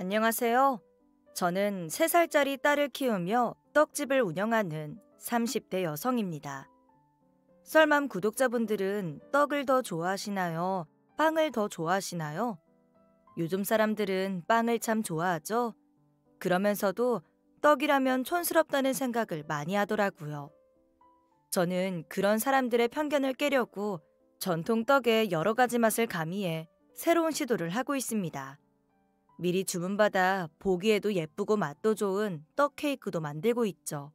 안녕하세요. 저는 3살짜리 딸을 키우며 떡집을 운영하는 30대 여성입니다. 썰맘 구독자분들은 떡을 더 좋아하시나요? 빵을 더 좋아하시나요? 요즘 사람들은 빵을 참 좋아하죠? 그러면서도 떡이라면 촌스럽다는 생각을 많이 하더라고요. 저는 그런 사람들의 편견을 깨려고 전통 떡의 여러 가지 맛을 가미해 새로운 시도를 하고 있습니다. 미리 주문받아 보기에도 예쁘고 맛도 좋은 떡 케이크도 만들고 있죠.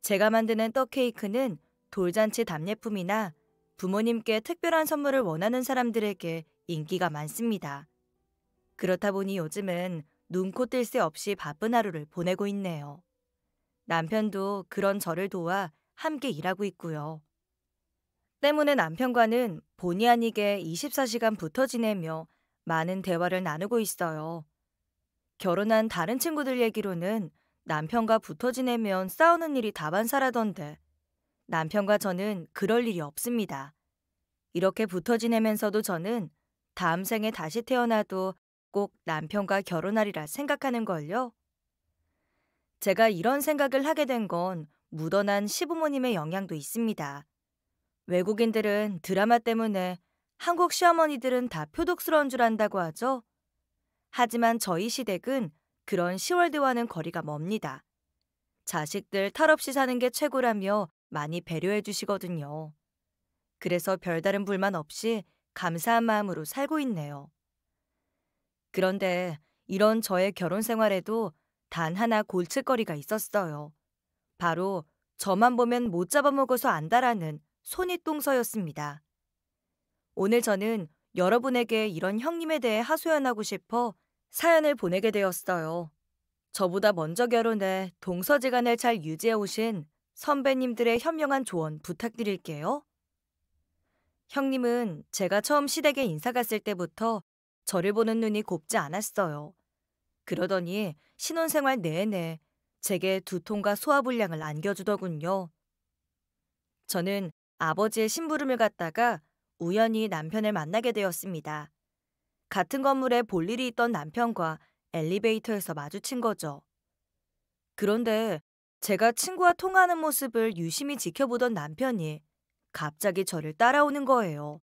제가 만드는 떡 케이크는 돌잔치 답례품이나 부모님께 특별한 선물을 원하는 사람들에게 인기가 많습니다. 그렇다 보니 요즘은 눈코 뜰 새 없이 바쁜 하루를 보내고 있네요. 남편도 그런 저를 도와 함께 일하고 있고요. 때문에 남편과는 본의 아니게 24시간 붙어 지내며 많은 대화를 나누고 있어요. 결혼한 다른 친구들 얘기로는 남편과 붙어 지내면 싸우는 일이 다반사라던데 남편과 저는 그럴 일이 없습니다. 이렇게 붙어 지내면서도 저는 다음 생에 다시 태어나도 꼭 남편과 결혼하리라 생각하는 걸요. 제가 이런 생각을 하게 된 건 묻어난 시부모님의 영향도 있습니다. 외국인들은 드라마 때문에 한국 시어머니들은 다 표독스러운 줄 안다고 하죠. 하지만 저희 시댁은 그런 시월드와는 거리가 멉니다. 자식들 탈 없이 사는 게 최고라며 많이 배려해 주시거든요. 그래서 별다른 불만 없이 감사한 마음으로 살고 있네요. 그런데 이런 저의 결혼 생활에도 단 하나 골칫거리가 있었어요. 바로 저만 보면 못 잡아먹어서 안다라는 손이 똥서였습니다. 오늘 저는 여러분에게 이런 형님에 대해 하소연하고 싶어 사연을 보내게 되었어요. 저보다 먼저 결혼해 동서지간을 잘 유지해 오신 선배님들의 현명한 조언 부탁드릴게요. 형님은 제가 처음 시댁에 인사 갔을 때부터 저를 보는 눈이 곱지 않았어요. 그러더니 신혼생활 내내 제게 두통과 소화불량을 안겨주더군요. 저는 아버지의 심부름을 갔다가 우연히 남편을 만나게 되었습니다. 같은 건물에 볼 일이 있던 남편과 엘리베이터에서 마주친 거죠. 그런데 제가 친구와 통하는 화 모습을 유심히 지켜보던 남편이 갑자기 저를 따라오는 거예요.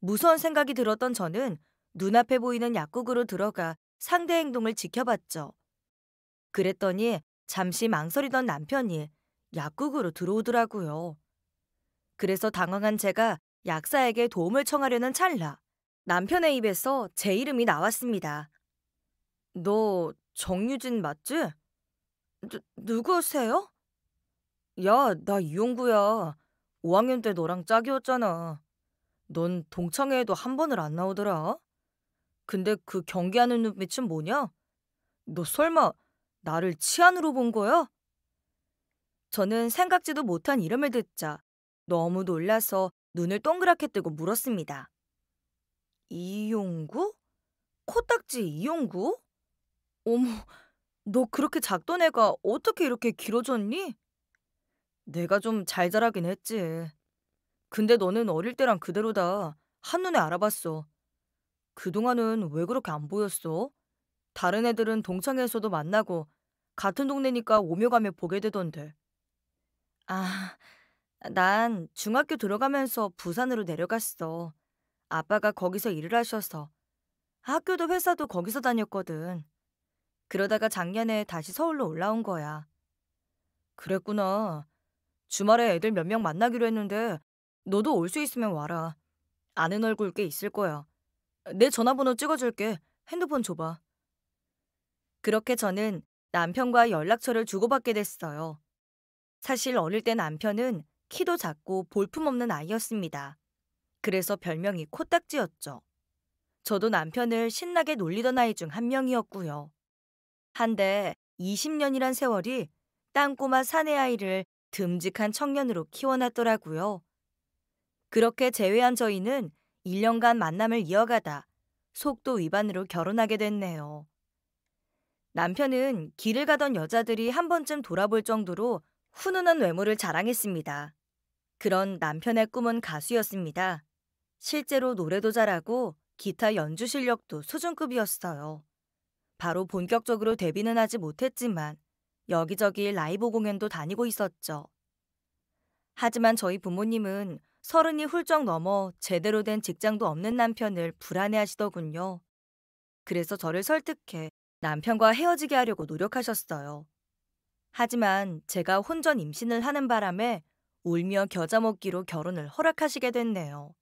무서운 생각이 들었던 저는 눈앞에 보이는 약국으로 들어가 상대 행동을 지켜봤죠. 그랬더니 잠시 망설이던 남편이 약국으로 들어오더라고요. 그래서 당황한 제가 약사에게 도움을 청하려는 찰나 남편의 입에서 제 이름이 나왔습니다. 너 정유진 맞지? 누, 누구세요? 야, 나 이용구야. 5학년 때 너랑 짝이었잖아. 넌 동창회에도 한 번을 안 나오더라. 근데 그 경계하는 눈빛은 뭐냐? 너 설마 나를 치안으로 본 거야? 저는 생각지도 못한 이름을 듣자 너무 놀라서 눈을 동그랗게 뜨고 물었습니다. 이용구? 코딱지 이용구? 어머, 너 그렇게 작던 애가 어떻게 이렇게 길어졌니? 내가 좀 잘 자라긴 했지. 근데 너는 어릴 때랑 그대로다. 한눈에 알아봤어. 그동안은 왜 그렇게 안 보였어? 다른 애들은 동창회에서도 만나고 같은 동네니까 오며 가며 보게 되던데. 아, 난 중학교 들어가면서 부산으로 내려갔어. 아빠가 거기서 일을 하셔서. 학교도 회사도 거기서 다녔거든. 그러다가 작년에 다시 서울로 올라온 거야. 그랬구나. 주말에 애들 몇 명 만나기로 했는데 너도 올 수 있으면 와라. 아는 얼굴 꽤 있을 거야. 내 전화번호 찍어줄게. 핸드폰 줘봐. 그렇게 저는 남편과 연락처를 주고받게 됐어요. 사실 어릴 때 남편은 키도 작고 볼품없는 아이였습니다. 그래서 별명이 코딱지였죠. 저도 남편을 신나게 놀리던 아이 중 한 명이었고요. 한데 20년이란 세월이 땅꼬마 사내 아이를 듬직한 청년으로 키워놨더라고요. 그렇게 제외한 저희는 1년간 만남을 이어가다 속도 위반으로 결혼하게 됐네요. 남편은 길을 가던 여자들이 한 번쯤 돌아볼 정도로 훈훈한 외모를 자랑했습니다. 그런 남편의 꿈은 가수였습니다. 실제로 노래도 잘하고 기타 연주 실력도 수준급이었어요. 바로 본격적으로 데뷔는 하지 못했지만 여기저기 라이브 공연도 다니고 있었죠. 하지만 저희 부모님은 서른이 훌쩍 넘어 제대로 된 직장도 없는 남편을 불안해하시더군요. 그래서 저를 설득해 남편과 헤어지게 하려고 노력하셨어요. 하지만 제가 혼전 임신을 하는 바람에 울며 겨자 먹기로 결혼을 허락하시게 됐네요.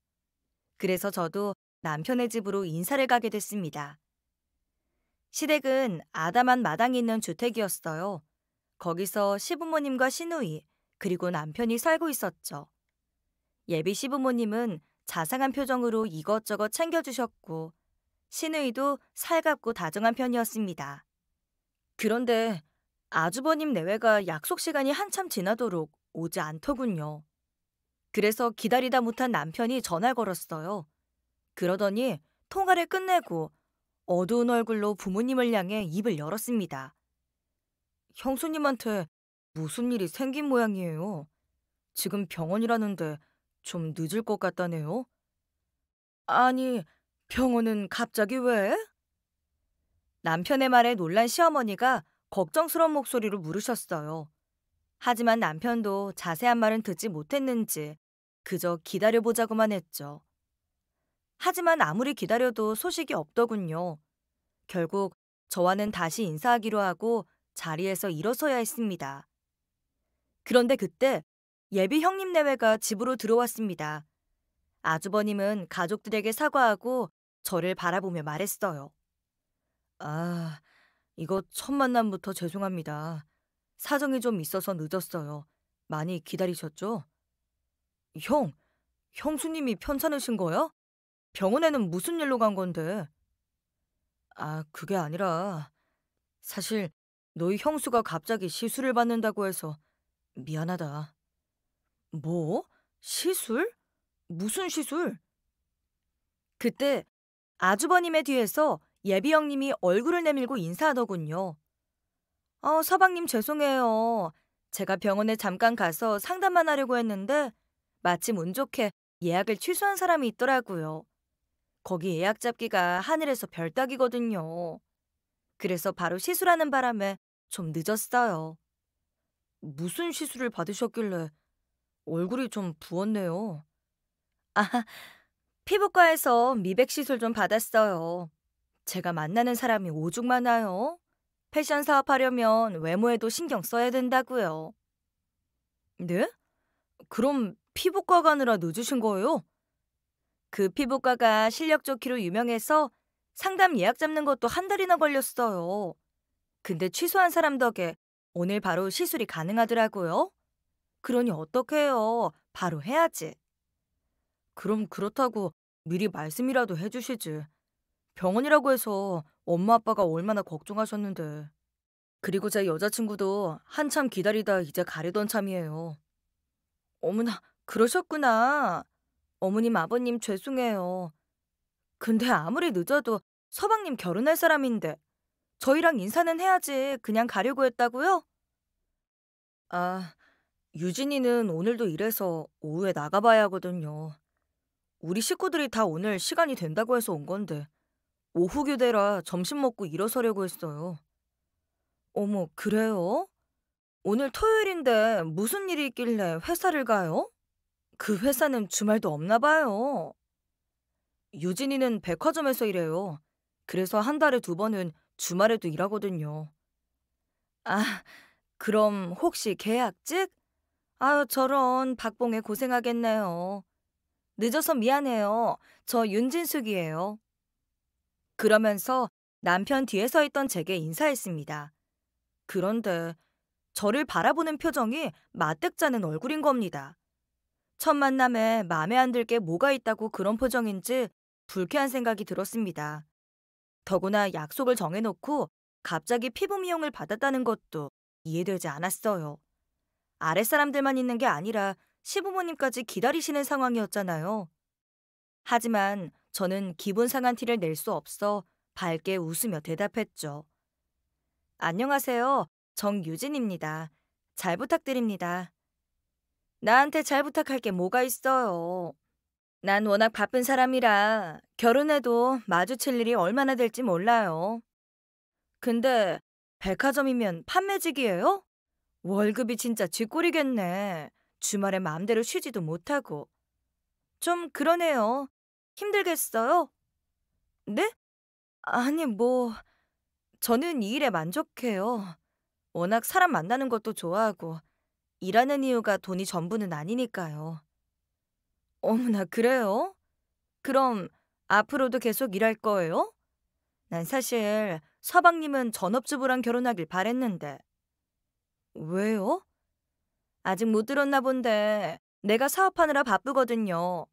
그래서 저도 남편의 집으로 인사를 가게 됐습니다. 시댁은 아담한 마당이 있는 주택이었어요. 거기서 시부모님과 시누이, 그리고 남편이 살고 있었죠. 예비 시부모님은 자상한 표정으로 이것저것 챙겨주셨고, 시누이도 살갑고 다정한 편이었습니다. 그런데 아주버님 내외가 약속 시간이 한참 지나도록 오지 않더군요. 그래서 기다리다 못한 남편이 전화 걸었어요. 그러더니 통화를 끝내고 어두운 얼굴로 부모님을 향해 입을 열었습니다. 형수님한테 무슨 일이 생긴 모양이에요. 지금 병원이라는데 좀 늦을 것 같다네요. 아니, 병원은 갑자기 왜? 남편의 말에 놀란 시어머니가 걱정스러운 목소리로 물으셨어요. 하지만 남편도 자세한 말은 듣지 못했는지 그저 기다려보자고만 했죠. 하지만 아무리 기다려도 소식이 없더군요. 결국 저와는 다시 인사하기로 하고 자리에서 일어서야 했습니다. 그런데 그때 예비 형님 내외가 집으로 들어왔습니다. 아주버님은 가족들에게 사과하고 저를 바라보며 말했어요. 아, 이거 첫 만남부터 죄송합니다. 사정이 좀 있어서 늦었어요. 많이 기다리셨죠? 형, 형수님이 편찮으신 거요? 병원에는 무슨 일로 간 건데? 아, 그게 아니라 사실 너희 형수가 갑자기 시술을 받는다고 해서 미안하다. 뭐? 시술? 무슨 시술? 그때 아주버님의 뒤에서 예비 형님이 얼굴을 내밀고 인사하더군요. 아, 서방님 죄송해요. 제가 병원에 잠깐 가서 상담만 하려고 했는데 마침 운 좋게 예약을 취소한 사람이 있더라고요. 거기 예약 잡기가 하늘에서 별 따기거든요. 그래서 바로 시술하는 바람에 좀 늦었어요. 무슨 시술을 받으셨길래 얼굴이 좀 부었네요. 아, 피부과에서 미백 시술 좀 받았어요. 제가 만나는 사람이 오죽 많아요. 패션 사업하려면 외모에도 신경 써야 된다고요. 네? 그럼 피부과 가느라 늦으신 거예요? 그 피부과가 실력 좋기로 유명해서 상담 예약 잡는 것도 한 달이나 걸렸어요. 근데 취소한 사람 덕에 오늘 바로 시술이 가능하더라고요. 그러니 어떡해요. 바로 해야지. 그럼 그렇다고 미리 말씀이라도 해주시지. 병원이라고 해서 엄마 아빠가 얼마나 걱정하셨는데. 그리고 제 여자친구도 한참 기다리다 이제 가려던 참이에요. 어머나, 그러셨구나. 어머님, 아버님 죄송해요. 근데 아무리 늦어도 서방님 결혼할 사람인데 저희랑 인사는 해야지 그냥 가려고 했다고요? 아, 유진이는 오늘도 이래서 오후에 나가봐야 하거든요. 우리 식구들이 다 오늘 시간이 된다고 해서 온 건데 오후 교대라 점심 먹고 일어서려고 했어요. 어머, 그래요? 오늘 토요일인데 무슨 일이 있길래 회사를 가요? 그 회사는 주말도 없나 봐요. 유진이는 백화점에서 일해요. 그래서 한 달에 두 번은 주말에도 일하거든요. 아, 그럼 혹시 계약직? 아유, 저런 박봉에 고생하겠네요. 늦어서 미안해요. 저 윤진숙이에요. 그러면서 남편 뒤에 서 있던 제게 인사했습니다. 그런데 저를 바라보는 표정이 마뜩잖은 얼굴인 겁니다. 첫 만남에 마음에 안 들게 뭐가 있다고 그런 표정인지 불쾌한 생각이 들었습니다. 더구나 약속을 정해놓고 갑자기 피부 미용을 받았다는 것도 이해되지 않았어요. 아랫사람들만 있는 게 아니라 시부모님까지 기다리시는 상황이었잖아요. 하지만 저는 기분 상한 티를 낼 수 없어 밝게 웃으며 대답했죠. 안녕하세요. 정유진입니다. 잘 부탁드립니다. 나한테 잘 부탁할 게 뭐가 있어요. 난 워낙 바쁜 사람이라 결혼해도 마주칠 일이 얼마나 될지 몰라요. 근데 백화점이면 판매직이에요? 월급이 진짜 쥐꼬리겠네. 주말에 마음대로 쉬지도 못하고. 좀 그러네요. 힘들겠어요? 네? 아니, 뭐, 저는 이 일에 만족해요. 워낙 사람 만나는 것도 좋아하고, 일하는 이유가 돈이 전부는 아니니까요. 어머나, 그래요? 그럼 앞으로도 계속 일할 거예요? 난 사실 서방님은 전업주부랑 결혼하길 바랬는데. 왜요? 아직 못 들었나 본데 내가 사업하느라 바쁘거든요.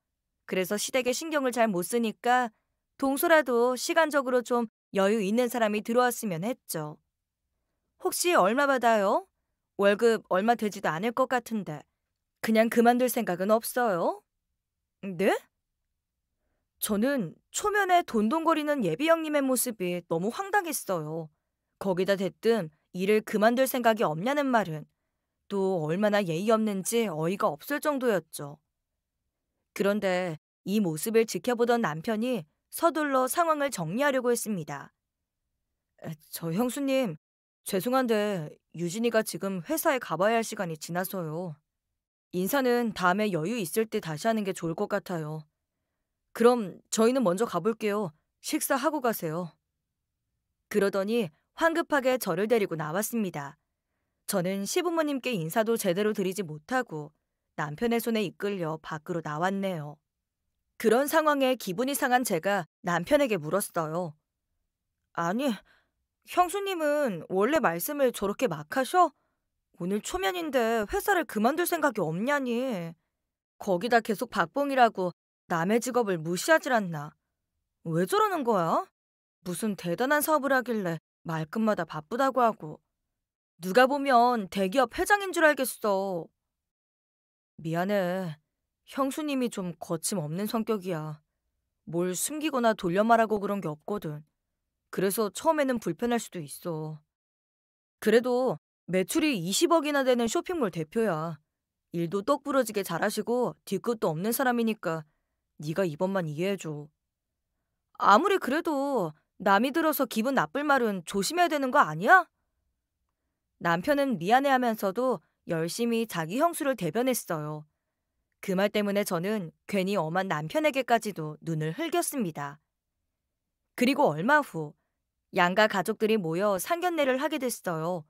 그래서 시댁에 신경을 잘 못 쓰니까 동서라도 시간적으로 좀 여유 있는 사람이 들어왔으면 했죠. 혹시 얼마 받아요? 월급 얼마 되지도 않을 것 같은데. 그냥 그만둘 생각은 없어요? 음, 네? 저는 초면에 돈돈거리는 예비 형님의 모습이 너무 황당했어요. 거기다 대뜸 일을 그만둘 생각이 없냐는 말은 또 얼마나 예의 없는지 어이가 없을 정도였죠. 그런데 이 모습을 지켜보던 남편이 서둘러 상황을 정리하려고 했습니다. 저 형수님, 죄송한데 유진이가 지금 회사에 가봐야 할 시간이 지나서요. 인사는 다음에 여유 있을 때 다시 하는 게 좋을 것 같아요. 그럼 저희는 먼저 가볼게요. 식사하고 가세요. 그러더니 황급하게 저를 데리고 나왔습니다. 저는 시부모님께 인사도 제대로 드리지 못하고 남편의 손에 이끌려 밖으로 나왔네요. 그런 상황에 기분이 상한 제가 남편에게 물었어요. 아니, 형수님은 원래 말씀을 저렇게 막 하셔? 오늘 초면인데 회사를 그만둘 생각이 없냐니. 거기다 계속 박봉이라고 남의 직업을 무시하질 않나. 왜 저러는 거야? 무슨 대단한 사업을 하길래 말끝마다 바쁘다고 하고. 누가 보면 대기업 회장인 줄 알겠어. 미안해. 형수님이 좀 거침없는 성격이야. 뭘 숨기거나 돌려 말하고 그런 게 없거든. 그래서 처음에는 불편할 수도 있어. 그래도 매출이 20억이나 되는 쇼핑몰 대표야. 일도 똑부러지게 잘하시고 뒤끝도 없는 사람이니까 네가 이번만 이해해줘. 아무리 그래도 남이 들어서 기분 나쁠 말은 조심해야 되는 거 아니야? 남편은 미안해하면서도 열심히 자기 형수를 대변했어요. 그 말 때문에 저는 괜히 엄한 남편에게까지도 눈을 흘겼습니다. 그리고 얼마 후 양가 가족들이 모여 상견례를 하게 됐어요.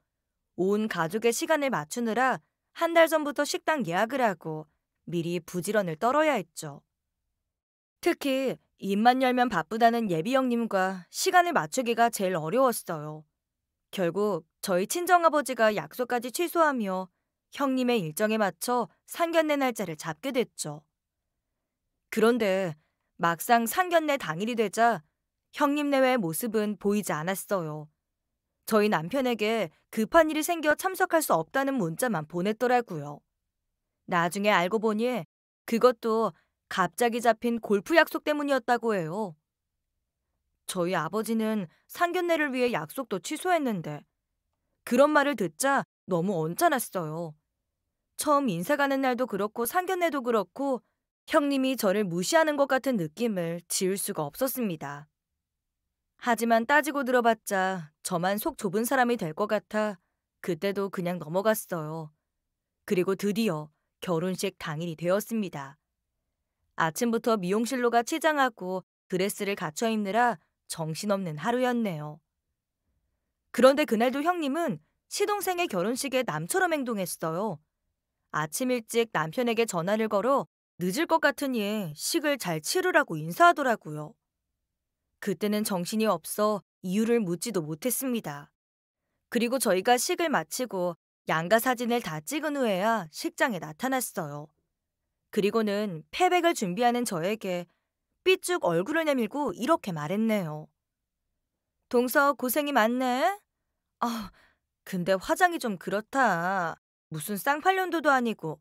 온 가족의 시간을 맞추느라 한 달 전부터 식당 예약을 하고 미리 부지런을 떨어야 했죠. 특히 입만 열면 바쁘다는 예비 형님과 시간을 맞추기가 제일 어려웠어요. 결국 저희 친정아버지가 약속까지 취소하며 형님의 일정에 맞춰 상견례 날짜를 잡게 됐죠. 그런데 막상 상견례 당일이 되자 형님 내외의 모습은 보이지 않았어요. 저희 남편에게 급한 일이 생겨 참석할 수 없다는 문자만 보냈더라고요. 나중에 알고 보니 그것도 갑자기 잡힌 골프 약속 때문이었다고 해요. 저희 아버지는 상견례를 위해 약속도 취소했는데 그런 말을 듣자 너무 언짢았어요. 처음 인사 가는 날도 그렇고 상견례도 그렇고 형님이 저를 무시하는 것 같은 느낌을 지울 수가 없었습니다. 하지만 따지고 들어봤자 저만 속 좁은 사람이 될 것 같아 그때도 그냥 넘어갔어요. 그리고 드디어 결혼식 당일이 되었습니다. 아침부터 미용실로 가 치장하고 드레스를 갖춰 입느라 정신없는 하루였네요. 그런데 그날도 형님은 시동생의 결혼식에 남처럼 행동했어요. 아침 일찍 남편에게 전화를 걸어 늦을 것 같으니 식을 잘 치르라고 인사하더라고요. 그때는 정신이 없어 이유를 묻지도 못했습니다. 그리고 저희가 식을 마치고 양가 사진을 다 찍은 후에야 식장에 나타났어요. 그리고는 패백을 준비하는 저에게 삐쭉 얼굴을 내밀고 이렇게 말했네요. 동서 고생이 많네? 아, 근데 화장이 좀 그렇다. 무슨 쌍팔년도도 아니고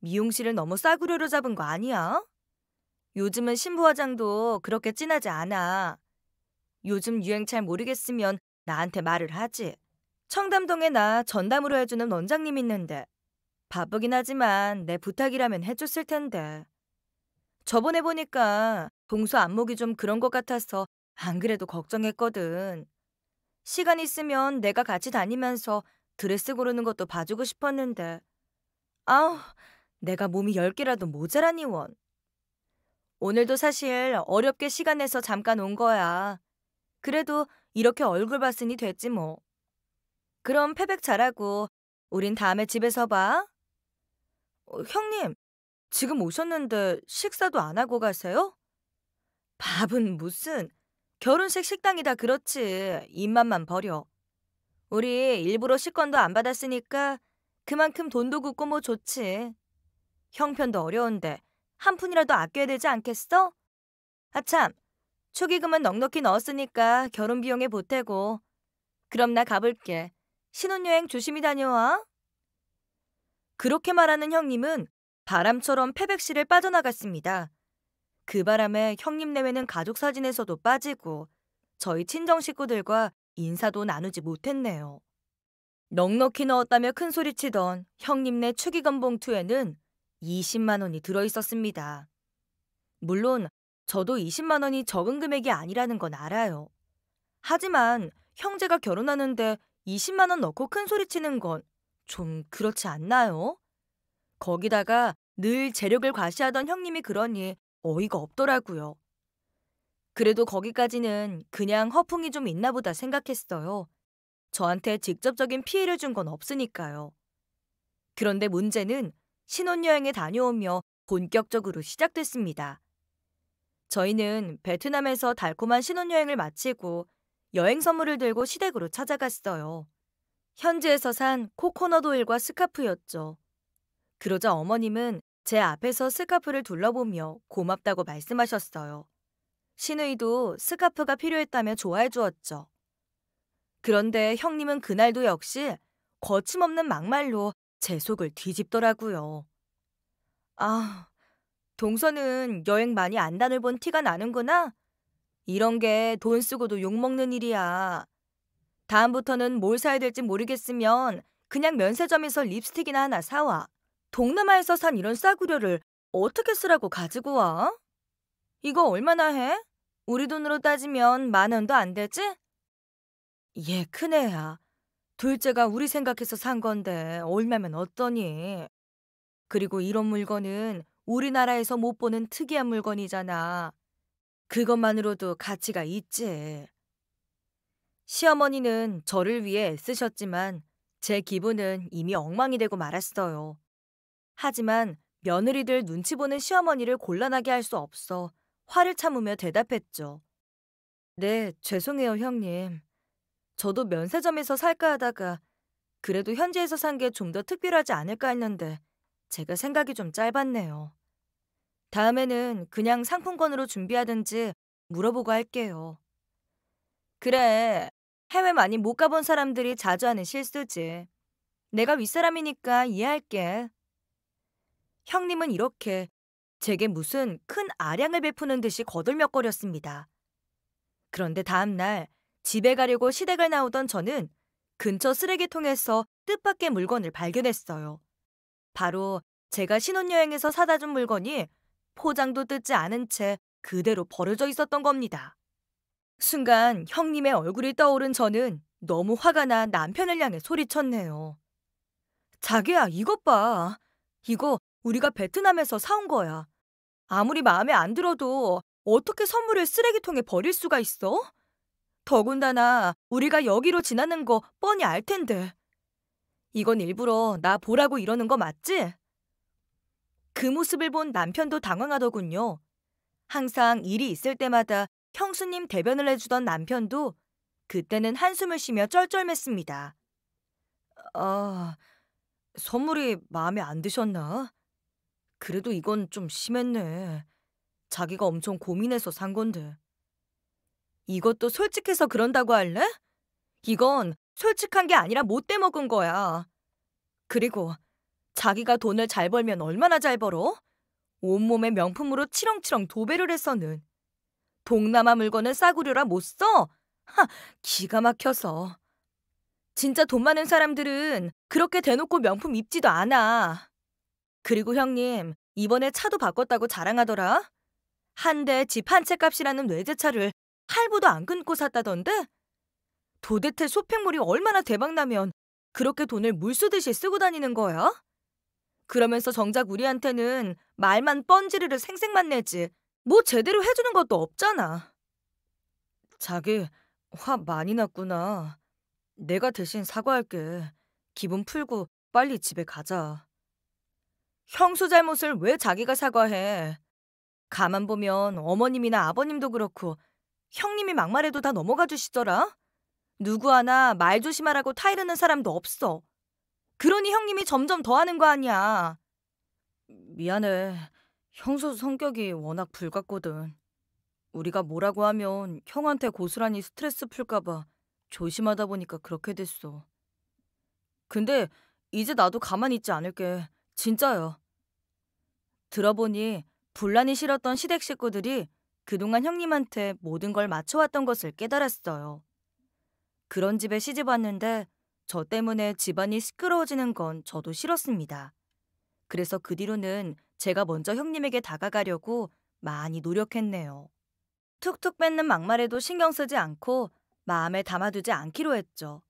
미용실을 너무 싸구려로 잡은 거 아니야? 요즘은 신부 화장도 그렇게 진하지 않아. 요즘 유행 잘 모르겠으면 나한테 말을 하지. 청담동에 나 전담으로 해주는 원장님 있는데 바쁘긴 하지만 내 부탁이라면 해줬을 텐데. 저번에 보니까 봉수 안목이 좀 그런 것 같아서 안 그래도 걱정했거든. 시간 있으면 내가 같이 다니면서 드레스 고르는 것도 봐주고 싶었는데 아우 내가 몸이 열개라도 모자라니 원. 오늘도 사실 어렵게 시간 내서 잠깐 온 거야. 그래도 이렇게 얼굴 봤으니 됐지 뭐. 그럼 패백 잘하고 우린 다음에 집에서 봐. 어, 형님, 지금 오셨는데 식사도 안 하고 가세요? 밥은 무슨 결혼식 식당이다 그렇지. 입맛만 버려. 우리 일부러 시권도안 받았으니까 그만큼 돈도 굳고 뭐 좋지. 형편도 어려운데 한 푼이라도 아껴야 되지 않겠어? 아참, 초기금은 넉넉히 넣었으니까 결혼 비용에 보태고. 그럼 나 가볼게. 신혼여행 조심히 다녀와. 그렇게 말하는 형님은 바람처럼 폐백실을 빠져나갔습니다. 그 바람에 형님 내외는 가족 사진에서도 빠지고 저희 친정 식구들과 인사도 나누지 못했네요. 넉넉히 넣었다며 큰소리치던 형님네 축의금 봉투에는 20만 원이 들어있었습니다. 물론 저도 20만 원이 적은 금액이 아니라는 건 알아요. 하지만 형제가 결혼하는데 20만 원 넣고 큰소리치는 건 좀 그렇지 않나요? 거기다가 늘 재력을 과시하던 형님이 그러니 어이가 없더라고요. 그래도 거기까지는 그냥 허풍이 좀 있나 보다 생각했어요. 저한테 직접적인 피해를 준 건 없으니까요. 그런데 문제는 신혼여행에 다녀오며 본격적으로 시작됐습니다. 저희는 베트남에서 달콤한 신혼여행을 마치고 여행 선물을 들고 시댁으로 찾아갔어요. 현지에서 산 코코넛 오일과 스카프였죠. 그러자 어머님은 제 앞에서 스카프를 둘러보며 고맙다고 말씀하셨어요. 신의도 스카프가 필요했다며 좋아해 주었죠. 그런데 형님은 그날도 역시 거침없는 막말로 제 속을 뒤집더라고요. 아, 동서는 여행 많이 안 다녀본 티가 나는구나. 이런 게 돈 쓰고도 욕먹는 일이야. 다음부터는 뭘 사야 될지 모르겠으면 그냥 면세점에서 립스틱이나 하나 사와. 동남아에서 산 이런 싸구려를 어떻게 쓰라고 가지고 와? 이거 얼마나 해? 우리 돈으로 따지면 만 원도 안 되지? 예, 큰애야. 둘째가 우리 생각해서 산 건데 얼마면 어떠니? 그리고 이런 물건은 우리나라에서 못 보는 특이한 물건이잖아. 그것만으로도 가치가 있지. 시어머니는 저를 위해 애쓰셨지만 제 기분은 이미 엉망이 되고 말았어요. 하지만 며느리들 눈치 보는 시어머니를 곤란하게 할 수 없어 화를 참으며 대답했죠. 네, 죄송해요, 형님. 저도 면세점에서 살까 하다가 그래도 현지에서 산 게 좀 더 특별하지 않을까 했는데 제가 생각이 좀 짧았네요. 다음에는 그냥 상품권으로 준비하든지 물어보고 할게요. 그래, 해외 많이 못 가본 사람들이 자주 하는 실수지. 내가 윗사람이니까 이해할게. 형님은 이렇게 제게 무슨 큰 아량을 베푸는 듯이 거들먹거렸습니다. 그런데 다음날 집에 가려고 시댁을 나오던 저는 근처 쓰레기통에서 뜻밖의 물건을 발견했어요. 바로 제가 신혼여행에서 사다 준 물건이 포장도 뜯지 않은 채 그대로 버려져 있었던 겁니다. 순간 형님의 얼굴이 떠오른 저는 너무 화가 나 남편을 향해 소리쳤네요. 자기야, 이것 봐. 이거 우리가 베트남에서 사온 거야. 아무리 마음에 안 들어도 어떻게 선물을 쓰레기통에 버릴 수가 있어? 더군다나 우리가 여기로 지나는 거 뻔히 알 텐데. 이건 일부러 나 보라고 이러는 거 맞지? 그 모습을 본 남편도 당황하더군요. 항상 일이 있을 때마다 형수님 대변을 해주던 남편도 그때는 한숨을 쉬며 쩔쩔맸습니다. 아, 선물이 마음에 안 드셨나? 그래도 이건 좀 심했네. 자기가 엄청 고민해서 산 건데. 이것도 솔직해서 그런다고 할래? 이건 솔직한 게 아니라 못돼 먹은 거야. 그리고 자기가 돈을 잘 벌면 얼마나 잘 벌어? 온몸에 명품으로 치렁치렁 도배를 해서는. 동남아 물건은 싸구려라 못 써? 하, 기가 막혀서. 진짜 돈 많은 사람들은 그렇게 대놓고 명품 입지도 않아. 그리고 형님, 이번에 차도 바꿨다고 자랑하더라. 한 대 집 한 채 값이라는 외제차를 할부도 안 끊고 샀다던데? 도대체 쇼핑몰이 얼마나 대박나면 그렇게 돈을 물쓰듯이 쓰고 다니는 거야? 그러면서 정작 우리한테는 말만 뻔지르르 생색만 내지 뭐 제대로 해주는 것도 없잖아. 자기 화 많이 났구나. 내가 대신 사과할게. 기분 풀고 빨리 집에 가자. 형수 잘못을 왜 자기가 사과해? 가만 보면 어머님이나 아버님도 그렇고 형님이 막말해도 다 넘어가 주시더라. 누구 하나 말 조심하라고 타이르는 사람도 없어. 그러니 형님이 점점 더 하는 거 아니야. 미안해. 형수 성격이 워낙 불같거든. 우리가 뭐라고 하면 형한테 고스란히 스트레스 풀까봐 조심하다 보니까 그렇게 됐어. 근데 이제 나도 가만히 있지 않을게. 진짜요. 들어보니 분란이 싫었던 시댁 식구들이 그동안 형님한테 모든 걸 맞춰왔던 것을 깨달았어요. 그런 집에 시집 왔는데 저 때문에 집안이 시끄러워지는 건 저도 싫었습니다. 그래서 그 뒤로는 제가 먼저 형님에게 다가가려고 많이 노력했네요. 툭툭 뱉는 막말에도 신경 쓰지 않고 마음에 담아두지 않기로 했죠.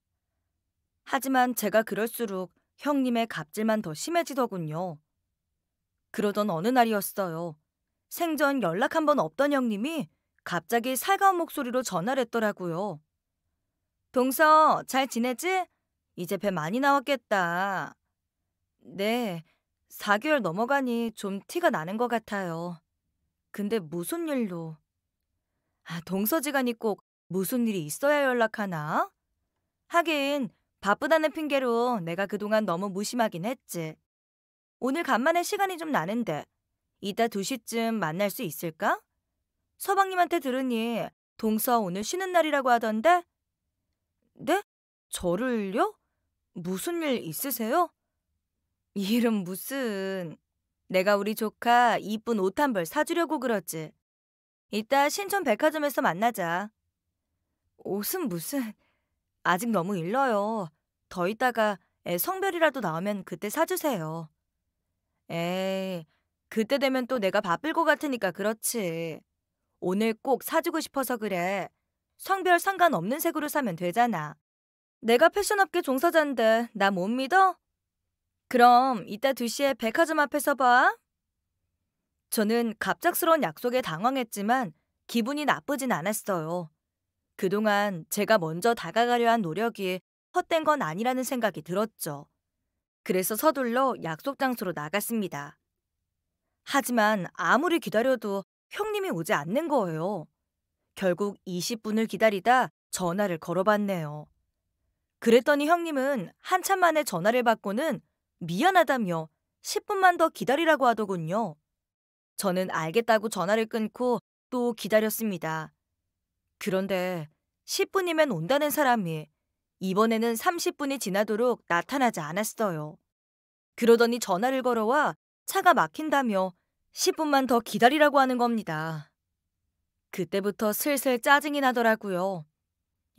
하지만 제가 그럴수록 형님의 갑질만 더 심해지더군요. 그러던 어느 날이었어요. 생전 연락 한 번 없던 형님이 갑자기 살가운 목소리로 전화를 했더라고요. 동서, 잘 지내지? 이제 배 많이 나왔겠다. 네, 4개월 넘어가니 좀 티가 나는 것 같아요. 근데 무슨 일로? 아, 동서지간이 꼭 무슨 일이 있어야 연락하나? 하긴 바쁘다는 핑계로 내가 그동안 너무 무심하긴 했지. 오늘 간만에 시간이 좀 나는데 이따 2시쯤 만날 수 있을까? 서방님한테 들으니 동서 오늘 쉬는 날이라고 하던데? 네? 저를요? 무슨 일 있으세요? 이름 무슨... 내가 우리 조카 이쁜 옷 한 벌 사주려고 그러지. 이따 신촌 백화점에서 만나자. 옷은 무슨... 아직 너무 일러요. 더 있다가 애 성별이라도 나오면 그때 사주세요. 에이, 그때 되면 또 내가 바쁠 것 같으니까 그렇지. 오늘 꼭 사주고 싶어서 그래. 성별 상관없는 색으로 사면 되잖아. 내가 패션업계 종사자인데 나 못 믿어? 그럼 이따 2시에 백화점 앞에서 봐. 저는 갑작스러운 약속에 당황했지만 기분이 나쁘진 않았어요. 그동안 제가 먼저 다가가려 한 노력이 헛된 건 아니라는 생각이 들었죠. 그래서 서둘러 약속 장소로 나갔습니다. 하지만 아무리 기다려도 형님이 오지 않는 거예요. 결국 20분을 기다리다 전화를 걸어봤네요. 그랬더니 형님은 한참 만에 전화를 받고는 미안하다며 10분만 더 기다리라고 하더군요. 저는 알겠다고 전화를 끊고 또 기다렸습니다. 그런데 10분이면 온다는 사람이 이번에는 30분이 지나도록 나타나지 않았어요. 그러더니 전화를 걸어와 차가 막힌다며 10분만 더 기다리라고 하는 겁니다. 그때부터 슬슬 짜증이 나더라고요.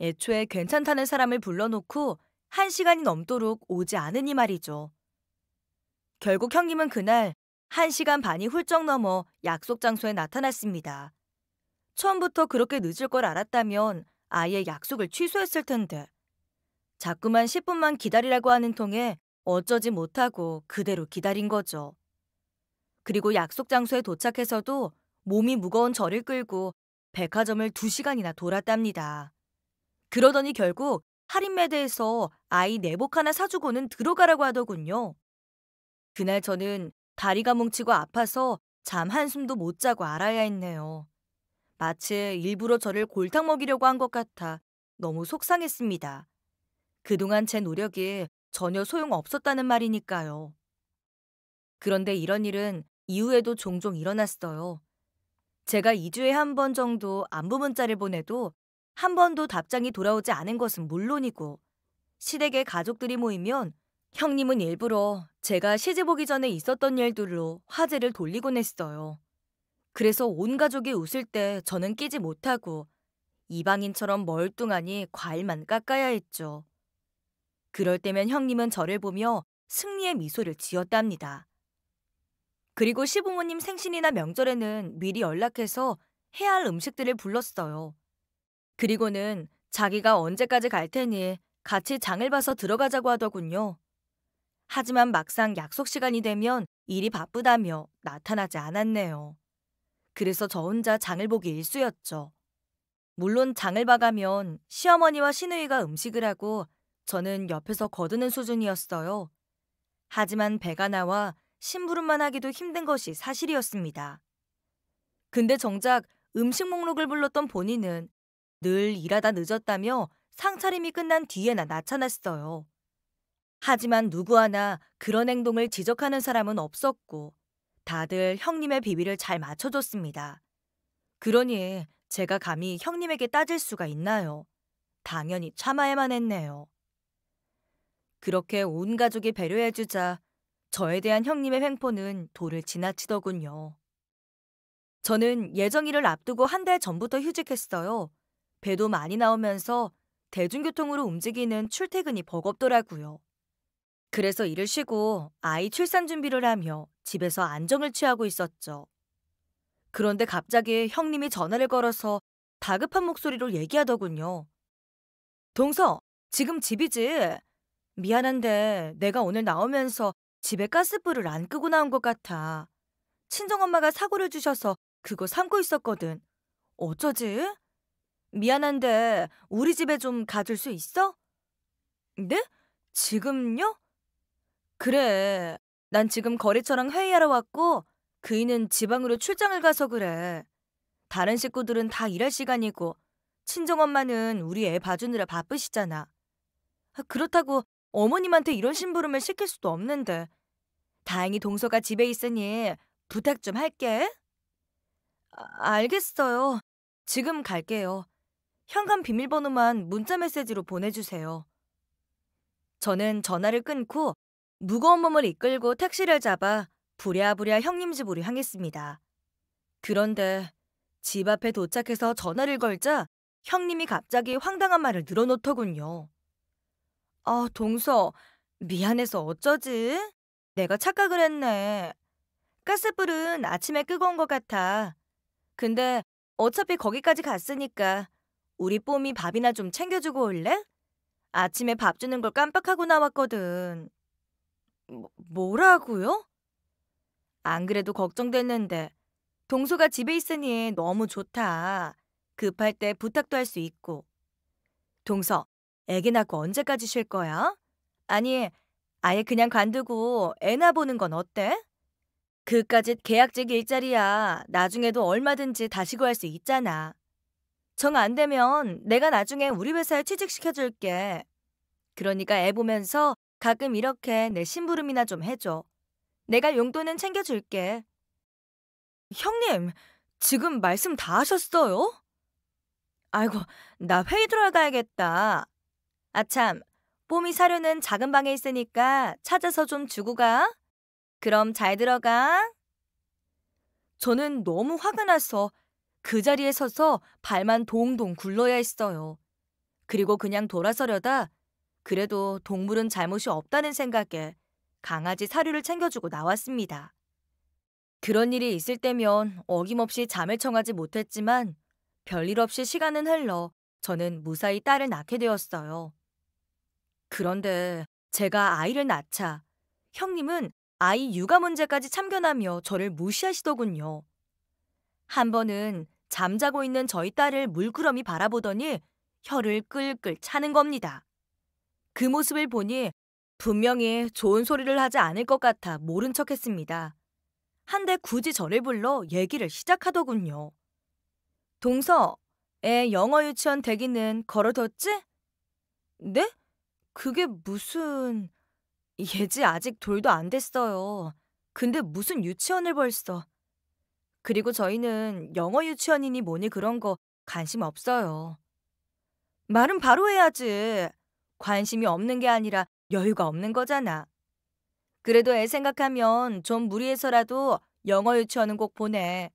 애초에 괜찮다는 사람을 불러놓고 한시간이 넘도록 오지 않으니 말이죠. 결국 형님은 그날 한시간 반이 훌쩍 넘어 약속 장소에 나타났습니다. 처음부터 그렇게 늦을 걸 알았다면 아예 약속을 취소했을 텐데. 자꾸만 10분만 기다리라고 하는 통에 어쩌지 못하고 그대로 기다린 거죠. 그리고 약속 장소에 도착해서도 몸이 무거운 저를 끌고 백화점을 2시간이나 돌았답니다. 그러더니 결국 할인매대에서 아이 내복 하나 사주고는 들어가라고 하더군요. 그날 저는 다리가 뭉치고 아파서 잠 한숨도 못 자고 알아야 했네요. 마치 일부러 저를 골탕 먹이려고 한 것 같아 너무 속상했습니다. 그동안 제 노력이 전혀 소용없었다는 말이니까요. 그런데 이런 일은 이후에도 종종 일어났어요. 제가 2주에 한 번 정도 안부 문자를 보내도 한 번도 답장이 돌아오지 않은 것은 물론이고 시댁에 가족들이 모이면 형님은 일부러 제가 시집 오기 전에 있었던 일들로 화제를 돌리곤 했어요. 그래서 온 가족이 웃을 때 저는 끼지 못하고 이방인처럼 멀뚱하니 과일만 깎아야 했죠. 그럴 때면 형님은 저를 보며 승리의 미소를 지었답니다. 그리고 시부모님 생신이나 명절에는 미리 연락해서 해야 할 음식들을 불렀어요. 그리고는 자기가 언제까지 갈 테니 같이 장을 봐서 들어가자고 하더군요. 하지만 막상 약속 시간이 되면 일이 바쁘다며 나타나지 않았네요. 그래서 저 혼자 장을 보기 일쑤였죠. 물론 장을 봐가면 시어머니와 시누이가 음식을 하고 저는 옆에서 거드는 수준이었어요. 하지만 배가 나와 심부름만 하기도 힘든 것이 사실이었습니다. 근데 정작 음식 목록을 불렀던 본인은 늘 일하다 늦었다며 상차림이 끝난 뒤에나 나타났어요. 하지만 누구 하나 그런 행동을 지적하는 사람은 없었고 다들 형님의 비위를 잘 맞춰줬습니다. 그러니 제가 감히 형님에게 따질 수가 있나요? 당연히 참아야만 했네요. 그렇게 온 가족이 배려해주자 저에 대한 형님의 횡포는 도를 지나치더군요. 저는 예정일을 앞두고 한 달 전부터 휴직했어요. 배도 많이 나오면서 대중교통으로 움직이는 출퇴근이 버겁더라고요. 그래서 일을 쉬고 아이 출산 준비를 하며 집에서 안정을 취하고 있었죠. 그런데 갑자기 형님이 전화를 걸어서 다급한 목소리로 얘기하더군요. 동서, 지금 집이지? 미안한데 내가 오늘 나오면서 집에 가스불을 안 끄고 나온 것 같아. 친정엄마가 사고를 주셔서 그거 삼고 있었거든. 어쩌지? 미안한데 우리 집에 좀 가줄 수 있어? 네? 지금요? 그래. 난 지금 거래처랑 회의하러 왔고 그이는 지방으로 출장을 가서 그래. 다른 식구들은 다 일할 시간이고 친정엄마는 우리 애 봐주느라 바쁘시잖아. 아, 그렇다고 어머님한테 이런 심부름을 시킬 수도 없는데. 다행히 동서가 집에 있으니 부탁 좀 할게. 아, 알겠어요. 지금 갈게요. 현관 비밀번호만 문자 메시지로 보내주세요. 저는 전화를 끊고 무거운 몸을 이끌고 택시를 잡아 부랴부랴 형님 집으로 향했습니다. 그런데 집 앞에 도착해서 전화를 걸자 형님이 갑자기 황당한 말을 늘어놓더군요. 아, 동서, 미안해서 어쩌지? 내가 착각을 했네. 가스불은 아침에 끄고 온 것 같아. 근데 어차피 거기까지 갔으니까 우리 뽐이 밥이나 좀 챙겨주고 올래? 아침에 밥 주는 걸 깜빡하고 나왔거든. 뭐, 뭐라고요? 안 그래도 걱정됐는데 동서가 집에 있으니 너무 좋다. 급할 때 부탁도 할 수 있고. 동서, 애기 낳고 언제까지 쉴 거야? 아니, 아예 그냥 관두고 애나 보는 건 어때? 그까짓 계약직 일자리야. 나중에도 얼마든지 다시 구할 수 있잖아. 정 안 되면 내가 나중에 우리 회사에 취직시켜줄게. 그러니까 애 보면서 가끔 이렇게 내 심부름이나 좀 해줘. 내가 용돈은 챙겨줄게. 형님, 지금 말씀 다 하셨어요? 아이고, 나 회의 들어가야겠다. 아참, 뽀미 사료는 작은 방에 있으니까 찾아서 좀 주고 가. 그럼 잘 들어가. 저는 너무 화가 나서 그 자리에 서서 발만 동동 굴러야 했어요. 그리고 그냥 돌아서려다 그래도 동물은 잘못이 없다는 생각에 강아지 사료를 챙겨주고 나왔습니다. 그런 일이 있을 때면 어김없이 잠을 청하지 못했지만 별일 없이 시간은 흘러 저는 무사히 딸을 낳게 되었어요. 그런데 제가 아이를 낳자 형님은 아이 육아 문제까지 참견하며 저를 무시하시더군요. 한 번은 잠자고 있는 저희 딸을 물끄러미 바라보더니 혀를 끌끌 차는 겁니다. 그 모습을 보니 분명히 좋은 소리를 하지 않을 것 같아 모른 척했습니다. 한데 굳이 저를 불러 얘기를 시작하더군요. 동서, 애 영어 유치원 대기는 걸어뒀지? 네? 그게 무슨... 예지 아직 돌도 안 됐어요. 근데 무슨 유치원을 벌써... 그리고 저희는 영어 유치원이니 뭐니 그런 거 관심 없어요. 말은 바로 해야지. 관심이 없는 게 아니라 여유가 없는 거잖아. 그래도 애 생각하면 좀 무리해서라도 영어 유치원은 꼭 보내.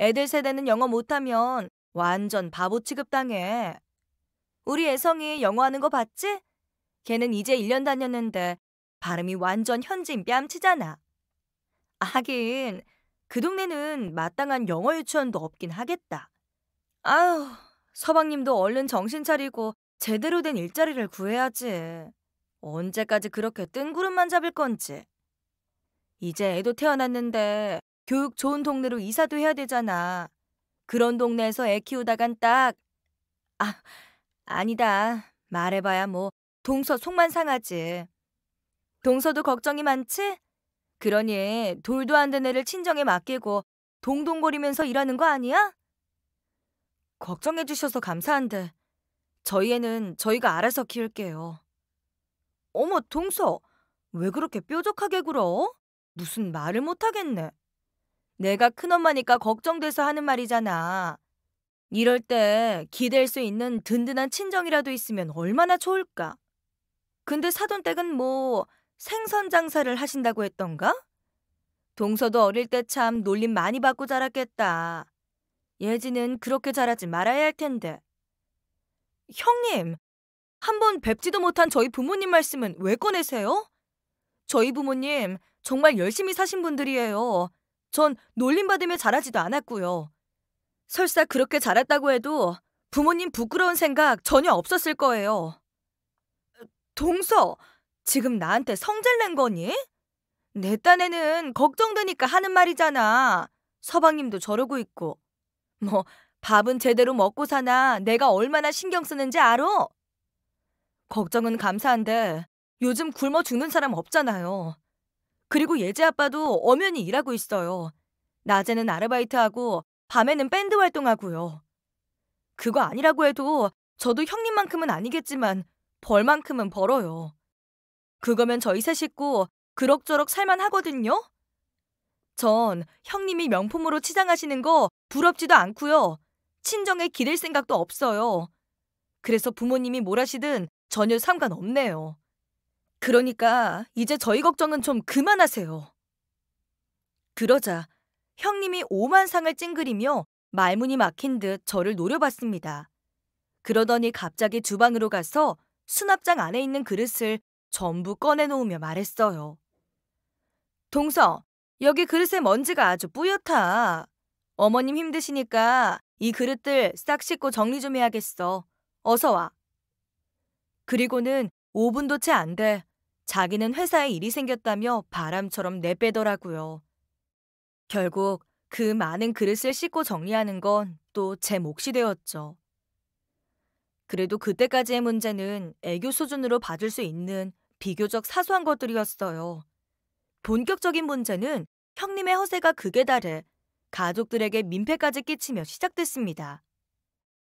애들 세대는 영어 못하면 완전 바보 취급당해. 우리 애성이 영어하는 거 봤지? 걔는 이제 1년 다녔는데 발음이 완전 현지인 뺨치잖아. 하긴 그 동네는 마땅한 영어 유치원도 없긴 하겠다. 아휴, 서방님도 얼른 정신 차리고 제대로 된 일자리를 구해야지. 언제까지 그렇게 뜬구름만 잡을 건지. 이제 애도 태어났는데 교육 좋은 동네로 이사도 해야 되잖아. 그런 동네에서 애 키우다간 딱 아, 아니다. 말해봐야 뭐 동서 속만 상하지. 동서도 걱정이 많지? 그러니 돌도 안 된 애를 친정에 맡기고 동동거리면서 일하는 거 아니야? 걱정해 주셔서 감사한데 저희 애는 저희가 알아서 키울게요. 어머, 동서. 왜 그렇게 뾰족하게 굴어? 무슨 말을 못하겠네. 내가 큰엄마니까 걱정돼서 하는 말이잖아. 이럴 때 기댈 수 있는 든든한 친정이라도 있으면 얼마나 좋을까. 근데 사돈댁은 뭐 생선 장사를 하신다고 했던가? 동서도 어릴 때 참 놀림 많이 받고 자랐겠다. 예지는 그렇게 자라지 말아야 할 텐데. 형님, 한 번 뵙지도 못한 저희 부모님 말씀은 왜 꺼내세요? 저희 부모님 정말 열심히 사신 분들이에요. 전 놀림받으며 자라지도 않았고요. 설사 그렇게 자랐다고 해도 부모님 부끄러운 생각 전혀 없었을 거예요. 동서, 지금 나한테 성질 낸 거니? 내 딴에는 걱정되니까 하는 말이잖아. 서방님도 저러고 있고. 뭐 밥은 제대로 먹고 사나 내가 얼마나 신경 쓰는지 알아? 걱정은 감사한데 요즘 굶어 죽는 사람 없잖아요. 그리고 예지 아빠도 엄연히 일하고 있어요. 낮에는 아르바이트하고 밤에는 밴드 활동하고요. 그거 아니라고 해도 저도 형님만큼은 아니겠지만 벌만큼은 벌어요. 그거면 저희 세 식구 그럭저럭 살만 하거든요. 전 형님이 명품으로 치장하시는 거 부럽지도 않고요. 친정에 기댈 생각도 없어요. 그래서 부모님이 뭘 하시든 전혀 상관없네요. 그러니까 이제 저희 걱정은 좀 그만하세요. 그러자 형님이 오만상을 찡그리며 말문이 막힌 듯 저를 노려봤습니다. 그러더니 갑자기 주방으로 가서 수납장 안에 있는 그릇을 전부 꺼내놓으며 말했어요. 동서, 여기 그릇에 먼지가 아주 뿌옇다. 어머님 힘드시니까 이 그릇들 싹 씻고 정리 좀 해야겠어. 어서 와. 그리고는 5분도 채 안 돼. 자기는 회사에 일이 생겼다며 바람처럼 내빼더라고요. 결국 그 많은 그릇을 씻고 정리하는 건 또 제 몫이 되었죠. 그래도 그때까지의 문제는 애교 수준으로 봐줄 수 있는 비교적 사소한 것들이었어요. 본격적인 문제는 형님의 허세가 극에 달해 가족들에게 민폐까지 끼치며 시작됐습니다.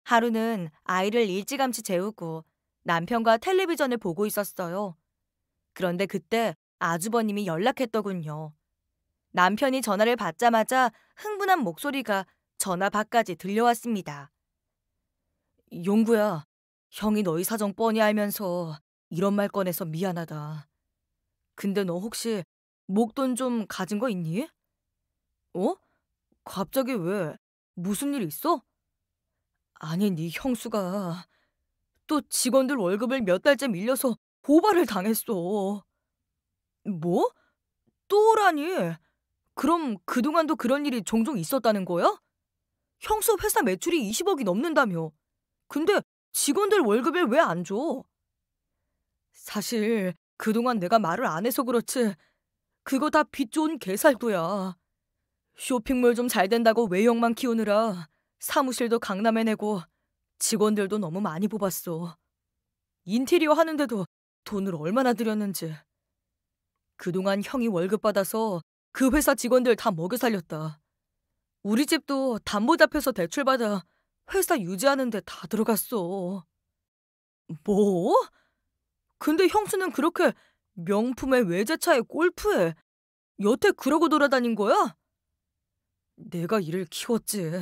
하루는 아이를 일찌감치 재우고 남편과 텔레비전을 보고 있었어요. 그런데 그때 아주버님이 연락했더군요. 남편이 전화를 받자마자 흥분한 목소리가 전화 밖까지 들려왔습니다. 용구야, 형이 너희 사정 뻔히 알면서 이런 말 꺼내서 미안하다. 근데 너 혹시 목돈 좀 가진 거 있니? 어? 갑자기 왜? 무슨 일 있어? 아니 네 형수가 또 직원들 월급을 몇 달째 밀려서 고발을 당했어. 뭐? 또라니? 그럼 그동안도 그런 일이 종종 있었다는 거야? 형수 회사 매출이 20억이 넘는다며. 근데 직원들 월급을 왜 안 줘? 사실 그동안 내가 말을 안 해서 그렇지. 그거 다 빚 좋은 개살도야. 쇼핑몰 좀 잘 된다고 외형만 키우느라 사무실도 강남에 내고 직원들도 너무 많이 뽑았어. 인테리어 하는데도 돈을 얼마나 들였는지. 그동안 형이 월급 받아서 그 회사 직원들 다 먹여 살렸다. 우리 집도 담보 잡혀서 대출받아 회사 유지하는데 다 들어갔어. 뭐? 근데 형수는 그렇게 명품의 외제차에 골프에 여태 그러고 돌아다닌 거야? 내가 이를 키웠지.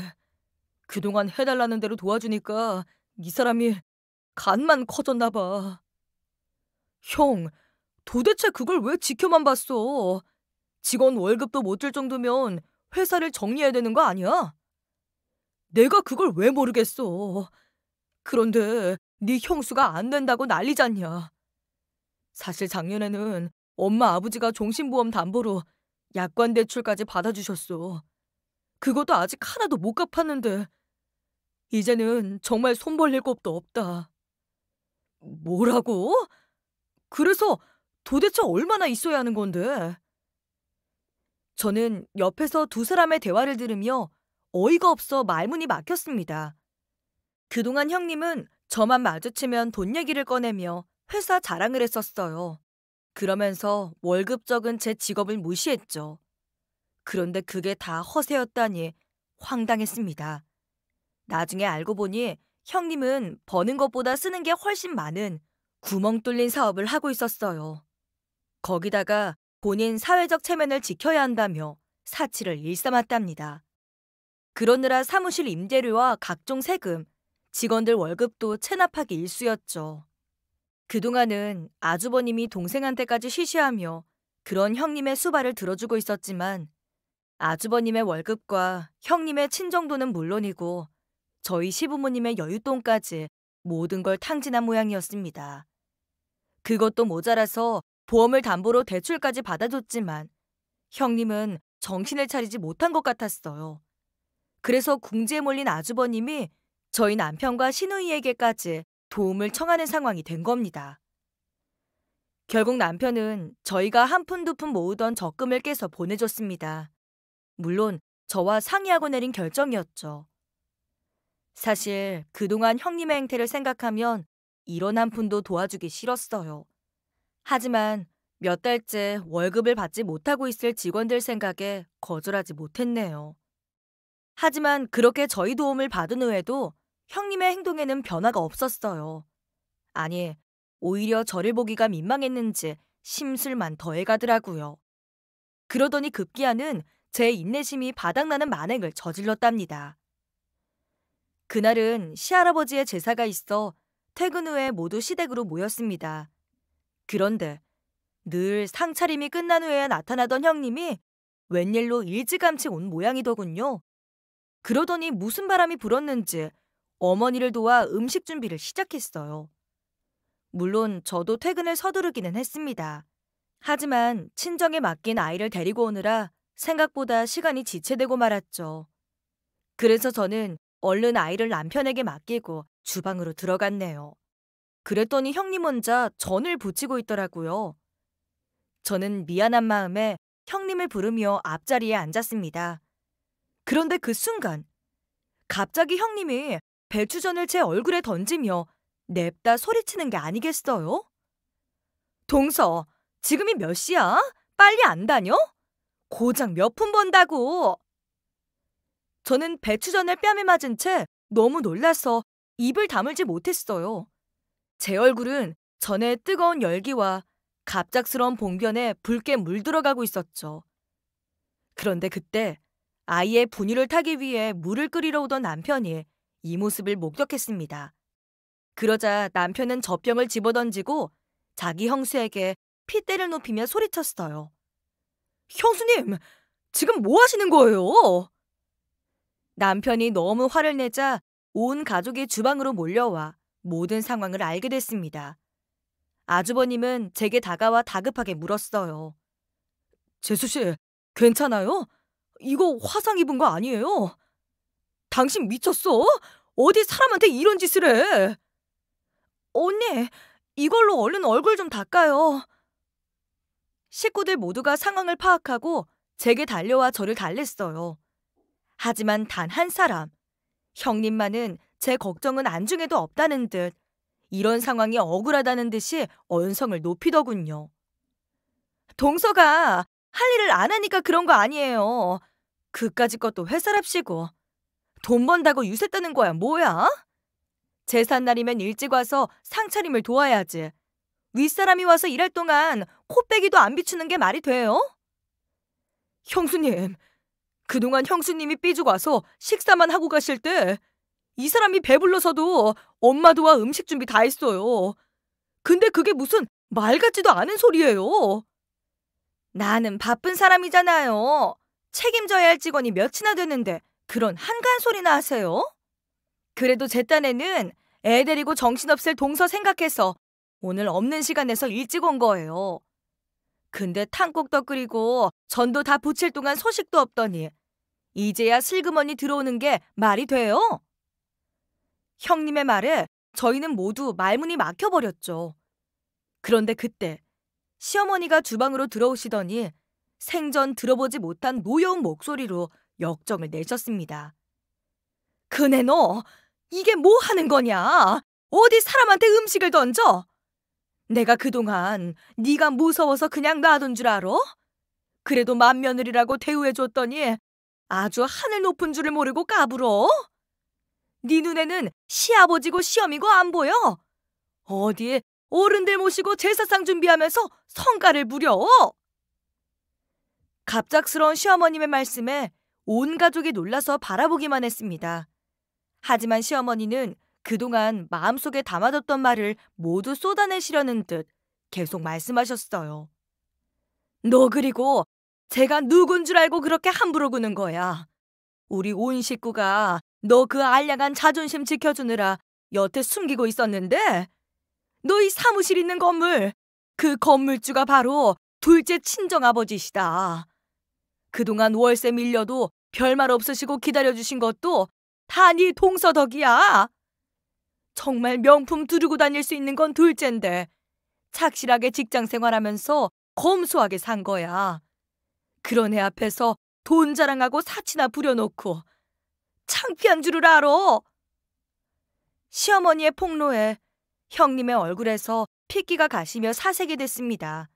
그동안 해달라는 대로 도와주니까 이 사람이 간만 커졌나 봐. 형, 도대체 그걸 왜 지켜만 봤어? 직원 월급도 못 줄 정도면 회사를 정리해야 되는 거 아니야? 내가 그걸 왜 모르겠어. 그런데 네 형수가 안 된다고 난리잖냐. 사실 작년에는 엄마 아버지가 종신보험 담보로 약관 대출까지 받아주셨어. 그것도 아직 하나도 못 갚았는데 이제는 정말 손 벌릴 곳도 없다. 뭐라고? 그래서 도대체 얼마나 있어야 하는 건데? 저는 옆에서 두 사람의 대화를 들으며 어이가 없어 말문이 막혔습니다. 그동안 형님은 저만 마주치면 돈 얘기를 꺼내며 회사 자랑을 했었어요. 그러면서 월급 적은 제 직업을 무시했죠. 그런데 그게 다 허세였다니 황당했습니다. 나중에 알고 보니 형님은 버는 것보다 쓰는 게 훨씬 많은 구멍 뚫린 사업을 하고 있었어요. 거기다가 본인 사회적 체면을 지켜야 한다며 사치를 일삼았답니다. 그러느라 사무실 임대료와 각종 세금, 직원들 월급도 체납하기 일쑤였죠. 그동안은 아주버님이 동생한테까지 시시하며 그런 형님의 수발을 들어주고 있었지만 아주버님의 월급과 형님의 친정도는 물론이고 저희 시부모님의 여윳돈까지 모든 걸 탕진한 모양이었습니다. 그것도 모자라서 보험을 담보로 대출까지 받아줬지만 형님은 정신을 차리지 못한 것 같았어요. 그래서 궁지에 몰린 아주버님이 저희 남편과 시누이에게까지 도움을 청하는 상황이 된 겁니다. 결국 남편은 저희가 한 푼 두 푼 모으던 적금을 깨서 보내줬습니다. 물론 저와 상의하고 내린 결정이었죠. 사실 그동안 형님의 행태를 생각하면 이런 한 푼도 도와주기 싫었어요. 하지만 몇 달째 월급을 받지 못하고 있을 직원들 생각에 거절하지 못했네요. 하지만 그렇게 저희 도움을 받은 후에도 형님의 행동에는 변화가 없었어요. 아니, 오히려 저를 보기가 민망했는지 심술만 더해가더라고요. 그러더니 급기야는 제 인내심이 바닥나는 만행을 저질렀답니다. 그날은 시할아버지의 제사가 있어 퇴근 후에 모두 시댁으로 모였습니다. 그런데 늘 상차림이 끝난 후에 나타나던 형님이 웬일로 일찌감치 온 모양이더군요. 그러더니 무슨 바람이 불었는지 어머니를 도와 음식 준비를 시작했어요. 물론 저도 퇴근을 서두르기는 했습니다. 하지만 친정에 맡긴 아이를 데리고 오느라 생각보다 시간이 지체되고 말았죠. 그래서 저는 얼른 아이를 남편에게 맡기고 주방으로 들어갔네요. 그랬더니 형님 혼자 전을 부치고 있더라고요. 저는 미안한 마음에 형님을 부르며 앞자리에 앉았습니다. 그런데 그 순간 갑자기 형님이 배추전을 제 얼굴에 던지며 냅다 소리치는 게 아니겠어요? 동서, 지금이 몇 시야? 빨리 안 다녀? 고작 몇 푼 번다고! 저는 배추전을 뺨에 맞은 채 너무 놀라서 입을 다물지 못했어요. 제 얼굴은 전에 뜨거운 열기와 갑작스러운 봉변에 붉게 물들어가고 있었죠. 그런데 그때 아이의 분유를 타기 위해 물을 끓이러 오던 남편이 이 모습을 목격했습니다. 그러자 남편은 젖병을 집어던지고 자기 형수에게 핏대를 높이며 소리쳤어요. 형수님, 지금 뭐 하시는 거예요? 남편이 너무 화를 내자 온 가족이 주방으로 몰려와 모든 상황을 알게 됐습니다. 아주버님은 제게 다가와 다급하게 물었어요. 제수 씨, 괜찮아요? 이거 화상 입은 거 아니에요? 당신 미쳤어? 어디 사람한테 이런 짓을 해? 언니, 이걸로 얼른 얼굴 좀 닦아요. 식구들 모두가 상황을 파악하고 제게 달려와 저를 달랬어요. 하지만 단 한 사람, 형님만은 제 걱정은 안중에도 없다는 듯 이런 상황이 억울하다는 듯이 언성을 높이더군요. 동서가 할 일을 안 하니까 그런 거 아니에요. 그까지 것도 회사랍시고. 돈 번다고 유세 떠는 거야 뭐야? 재산 날이면 일찍 와서 상차림을 도와야지. 윗사람이 와서 일할 동안 코빼기도 안 비추는 게 말이 돼요? 형수님, 그동안 형수님이 삐죽 와서 식사만 하고 가실 때 이 사람이 배불러서도 엄마도 와 음식 준비 다 했어요. 근데 그게 무슨 말 같지도 않은 소리예요. 나는 바쁜 사람이잖아요. 책임져야 할 직원이 몇이나 되는데 그런 한가한 소리나 하세요? 그래도 제 딴에는 애 데리고 정신없을 동서 생각해서 오늘 없는 시간에서 일찍 온 거예요. 근데 탕국도 끓이고 전도 다 부칠 동안 소식도 없더니 이제야 슬그머니 들어오는 게 말이 돼요? 형님의 말에 저희는 모두 말문이 막혀버렸죠. 그런데 그때 시어머니가 주방으로 들어오시더니 생전 들어보지 못한 노여운 목소리로 역정을 내셨습니다. 그네 너 이게 뭐 하는 거냐? 어디 사람한테 음식을 던져? 내가 그동안 네가 무서워서 그냥 놔둔 줄 알아? 그래도 맏며느리라고 대우해줬더니 아주 하늘 높은 줄을 모르고 까불어? 네 눈에는 시아버지고 시험이고안 보여? 어디에 어른들 모시고 제사상 준비하면서 성가를 부려? 갑작스러운 시어머님의 말씀에 온 가족이 놀라서 바라보기만 했습니다. 하지만 시어머니는 그동안 마음속에 담아뒀던 말을 모두 쏟아내시려는 듯 계속 말씀하셨어요. 너 그리고 제가 누군 줄 알고 그렇게 함부로 구는 거야. 우리 온 식구가 너 그 알량한 자존심 지켜주느라 여태 숨기고 있었는데 너희 사무실 있는 건물 그 건물주가 바로 둘째 친정아버지시다. 그동안 월세 밀려도 별말 없으시고 기다려주신 것도 다네 동서 덕이야. 정말 명품 두르고 다닐 수 있는 건 둘째인데 착실하게 직장 생활하면서 검소하게 산 거야. 그런 애 앞에서 돈 자랑하고 사치나 부려놓고 창피한 줄을 알아. 시어머니의 폭로에 형님의 얼굴에서 핏기가 가시며 사색이 됐습니다.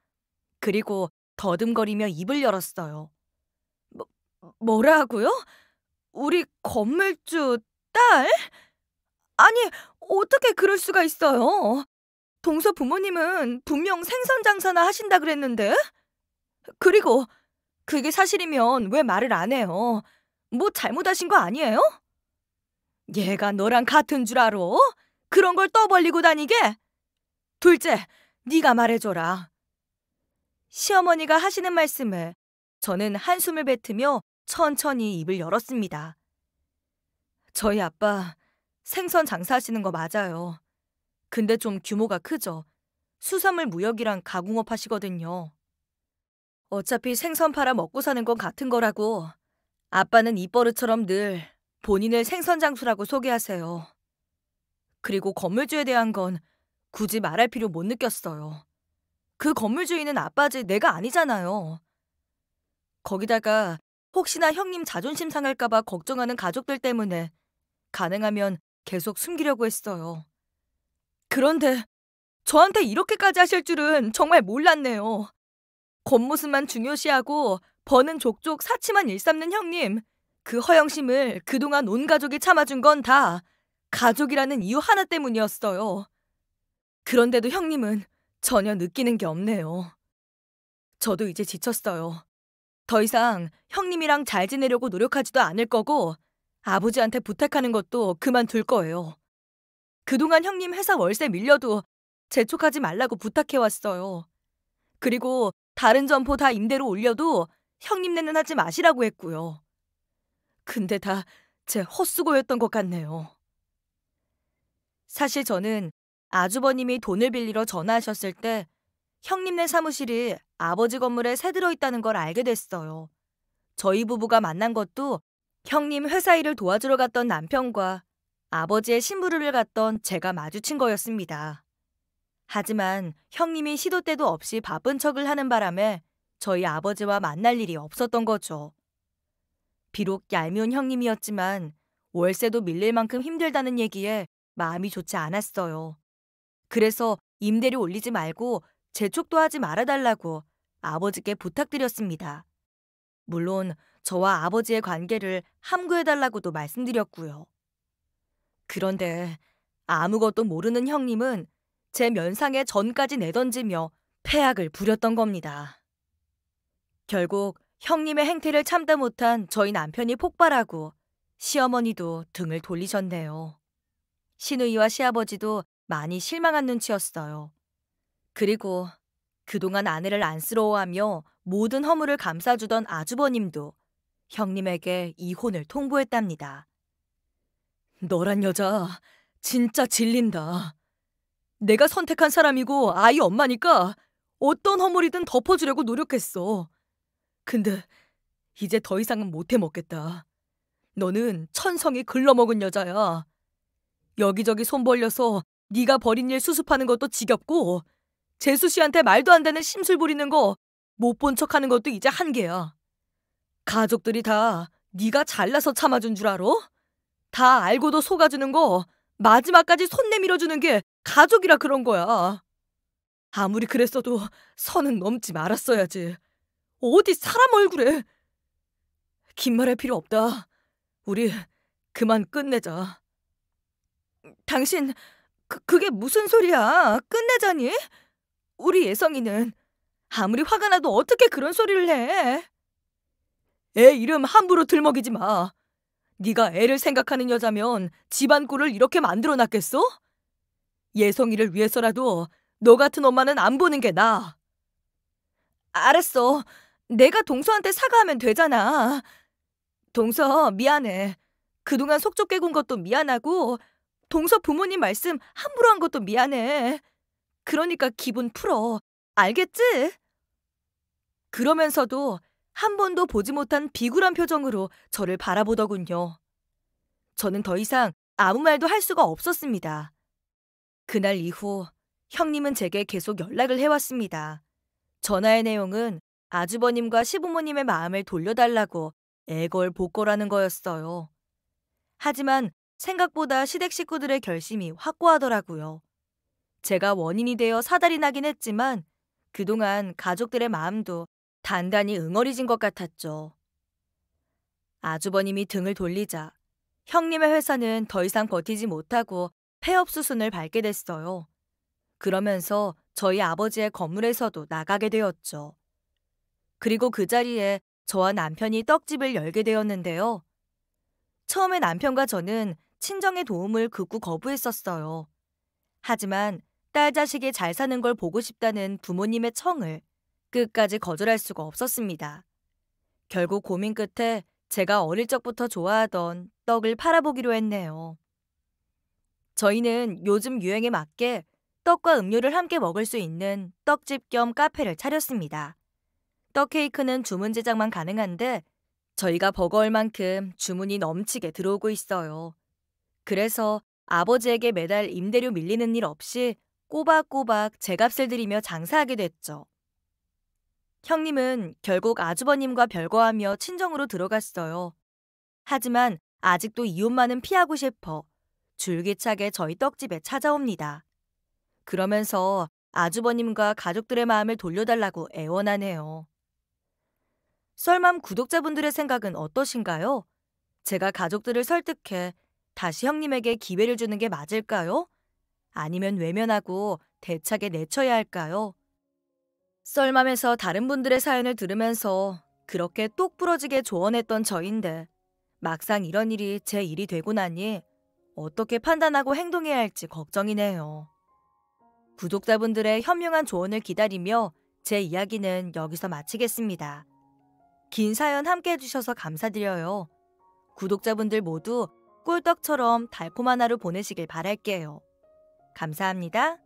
그리고 더듬거리며 입을 열었어요. 뭐, 뭐라고요? 우리 건물주 딸? 아니, 어떻게 그럴 수가 있어요? 동서 부모님은 분명 생선 장사나 하신다 그랬는데? 그리고 그게 사실이면 왜 말을 안 해요? 뭐 잘못하신 거 아니에요? 얘가 너랑 같은 줄 알아? 그런 걸 떠벌리고 다니게? 둘째, 네가 말해줘라. 시어머니가 하시는 말씀에 저는 한숨을 뱉으며 천천히 입을 열었습니다. 저희 아빠 생선 장사하시는 거 맞아요. 근데 좀 규모가 크죠. 수산물 무역이랑 가공업 하시거든요. 어차피 생선 팔아 먹고 사는 건 같은 거라고 아빠는 입버릇처럼 늘 본인을 생선 장수라고 소개하세요. 그리고 건물주에 대한 건 굳이 말할 필요 못 느꼈어요. 그 건물주인은 아빠지 내가 아니잖아요. 거기다가 혹시나 형님 자존심 상할까봐 걱정하는 가족들 때문에 가능하면 계속 숨기려고 했어요. 그런데 저한테 이렇게까지 하실 줄은 정말 몰랐네요. 겉모습만 중요시하고 버는 족족 사치만 일삼는 형님. 그 허영심을 그동안 온 가족이 참아준 건 다 가족이라는 이유 하나 때문이었어요. 그런데도 형님은 전혀 느끼는 게 없네요. 저도 이제 지쳤어요. 더 이상 형님이랑 잘 지내려고 노력하지도 않을 거고 아버지한테 부탁하는 것도 그만둘 거예요. 그동안 형님 회사 월세 밀려도 재촉하지 말라고 부탁해왔어요. 그리고 다른 점포 다 임대로 올려도 형님네는 하지 마시라고 했고요. 근데 다 제 헛수고였던 것 같네요. 사실 저는 아주버님이 돈을 빌리러 전화하셨을 때 형님네 사무실이 아버지 건물에 새 들어있다는 걸 알게 됐어요. 저희 부부가 만난 것도 형님 회사 일을 도와주러 갔던 남편과 아버지의 심부름을 갔던 제가 마주친 거였습니다. 하지만 형님이 시도 때도 없이 바쁜 척을 하는 바람에 저희 아버지와 만날 일이 없었던 거죠. 비록 얄미운 형님이었지만 월세도 밀릴 만큼 힘들다는 얘기에 마음이 좋지 않았어요. 그래서 임대료 올리지 말고 재촉도 하지 말아달라고 아버지께 부탁드렸습니다. 물론 저와 아버지의 관계를 함구해달라고도 말씀드렸고요. 그런데 아무것도 모르는 형님은 제 면상에 전까지 내던지며 폐악을 부렸던 겁니다. 결국 형님의 행태를 참다 못한 저희 남편이 폭발하고 시어머니도 등을 돌리셨네요. 시누이와 시아버지도 많이 실망한 눈치였어요. 그리고 그동안 아내를 안쓰러워하며 모든 허물을 감싸주던 아주버님도 형님에게 이혼을 통보했답니다. 너란 여자 진짜 질린다. 내가 선택한 사람이고 아이 엄마니까 어떤 허물이든 덮어주려고 노력했어. 근데 이제 더 이상은 못해 먹겠다. 너는 천성이 글러먹은 여자야. 여기저기 손 벌려서 네가 벌인 일 수습하는 것도 지겹고 재수 씨한테 말도 안 되는 심술 부리는 거 못 본 척하는 것도 이제 한계야. 가족들이 다 네가 잘나서 참아준 줄 알아? 다 알고도 속아주는 거 마지막까지 손 내밀어주는 게 가족이라 그런 거야. 아무리 그랬어도 선은 넘지 말았어야지. 어디 사람 얼굴에. 긴 말할 필요 없다. 우리 그만 끝내자. 당신 그, 그게 무슨 소리야? 끝내자니? 우리 예성이는 아무리 화가 나도 어떻게 그런 소리를 해? 애 이름 함부로 들먹이지 마. 네가 애를 생각하는 여자면 집안 꼴을 이렇게 만들어 놨겠어? 예성이를 위해서라도 너 같은 엄마는 안 보는 게 나아. 알았어. 내가 동서한테 사과하면 되잖아. 동서 미안해. 그동안 속 좁게 군 것도 미안하고 동서 부모님 말씀 함부로 한 것도 미안해. 그러니까 기분 풀어. 알겠지? 그러면서도 한 번도 보지 못한 비굴한 표정으로 저를 바라보더군요. 저는 더 이상 아무 말도 할 수가 없었습니다. 그날 이후 형님은 제게 계속 연락을 해왔습니다. 전화의 내용은 아주버님과 시부모님의 마음을 돌려달라고 애걸복걸하는 거였어요. 하지만 생각보다 시댁 식구들의 결심이 확고하더라고요. 제가 원인이 되어 사달이 나긴 했지만 그동안 가족들의 마음도 단단히 응어리진 것 같았죠. 아주버님이 등을 돌리자 형님의 회사는 더 이상 버티지 못하고 폐업 수순을 밟게 됐어요. 그러면서 저희 아버지의 건물에서도 나가게 되었죠. 그리고 그 자리에 저와 남편이 떡집을 열게 되었는데요. 처음에 남편과 저는 친정의 도움을 극구 거부했었어요. 하지만 딸 자식이 잘 사는 걸 보고 싶다는 부모님의 청을 끝까지 거절할 수가 없었습니다. 결국 고민 끝에 제가 어릴 적부터 좋아하던 떡을 팔아보기로 했네요. 저희는 요즘 유행에 맞게 떡과 음료를 함께 먹을 수 있는 떡집 겸 카페를 차렸습니다. 떡 케이크는 주문 제작만 가능한데 저희가 버거울 만큼 주문이 넘치게 들어오고 있어요. 그래서 아버지에게 매달 임대료 밀리는 일 없이 꼬박꼬박 제 값을 들이며 장사하게 됐죠. 형님은 결국 아주버님과 별거하며 친정으로 들어갔어요. 하지만 아직도 이웃만은 피하고 싶어 줄기차게 저희 떡집에 찾아옵니다. 그러면서 아주버님과 가족들의 마음을 돌려달라고 애원하네요. 썰맘 구독자분들의 생각은 어떠신가요? 제가 가족들을 설득해 다시 형님에게 기회를 주는 게 맞을까요? 아니면 외면하고 대차게 내쳐야 할까요? 썰맘에서 다른 분들의 사연을 들으면서 그렇게 똑 부러지게 조언했던 저인데 막상 이런 일이 제 일이 되고 나니 어떻게 판단하고 행동해야 할지 걱정이네요. 구독자분들의 현명한 조언을 기다리며 제 이야기는 여기서 마치겠습니다. 긴 사연 함께 해주셔서 감사드려요. 구독자분들 모두 꿀떡처럼 달콤한 하루 보내시길 바랄게요. 감사합니다.